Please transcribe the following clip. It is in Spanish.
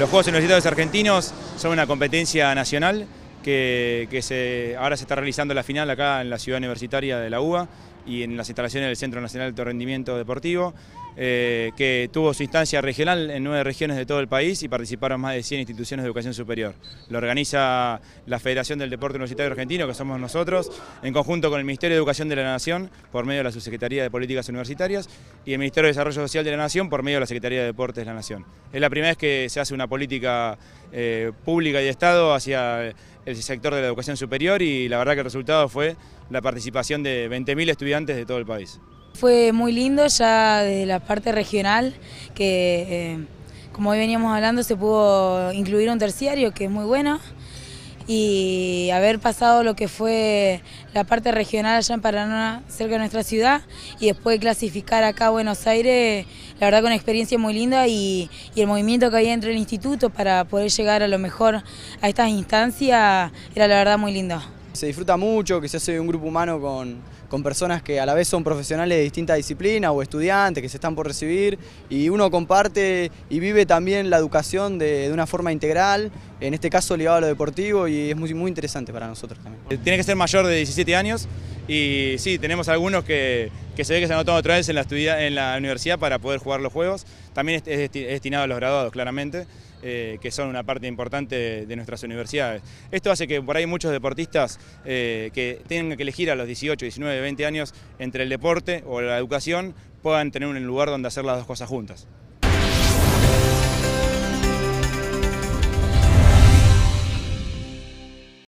Los Juegos Universitarios Argentinos son una competencia nacional que, ahora se está realizando la final acá en la ciudad universitaria de la UBA y en las instalaciones del Centro Nacional de Alto Rendimiento Deportivo, eh, que tuvo su instancia regional en nueve regiones de todo el país y participaron más de 100 instituciones de educación superior. Lo organiza la Federación del Deporte Universitario Argentino, que somos nosotros, en conjunto con el Ministerio de Educación de la Nación, por medio de la Subsecretaría de Políticas Universitarias, y el Ministerio de Desarrollo Social de la Nación, por medio de la Secretaría de Deportes de la Nación. Es la primera vez que se hace una política eh, pública y de Estado hacia el sector de la educación superior y la verdad que el resultado fue la participación de 20.000 estudiantes de todo el país. Fue muy lindo ya desde la parte regional, que eh, como hoy veníamos hablando se pudo incluir un terciario, que es muy bueno, y haber pasado lo que fue la parte regional allá en Paraná, cerca de nuestra ciudad, y después clasificar acá a Buenos Aires, la verdad con una experiencia muy linda y, y el movimiento que había dentro del instituto para poder llegar a lo mejor a estas instancias, era la verdad muy lindo. Se disfruta mucho, que se hace un grupo humano con, personas que a la vez son profesionales de distintas disciplinas o estudiantes que se están por recibir y uno comparte y vive también la educación de, una forma integral, en este caso ligado a lo deportivo y es muy, muy interesante para nosotros también. Tiene que ser mayor de 17 años y sí, tenemos algunos que que se ve que se anotó otra vez en la, en la universidad para poder jugar los juegos. También es, destinado a los graduados, claramente, eh, que son una parte importante de nuestras universidades. Esto hace que por ahí muchos deportistas eh, que tengan que elegir a los 18, 19, 20 años entre el deporte o la educación puedan tener un lugar donde hacer las dos cosas juntas.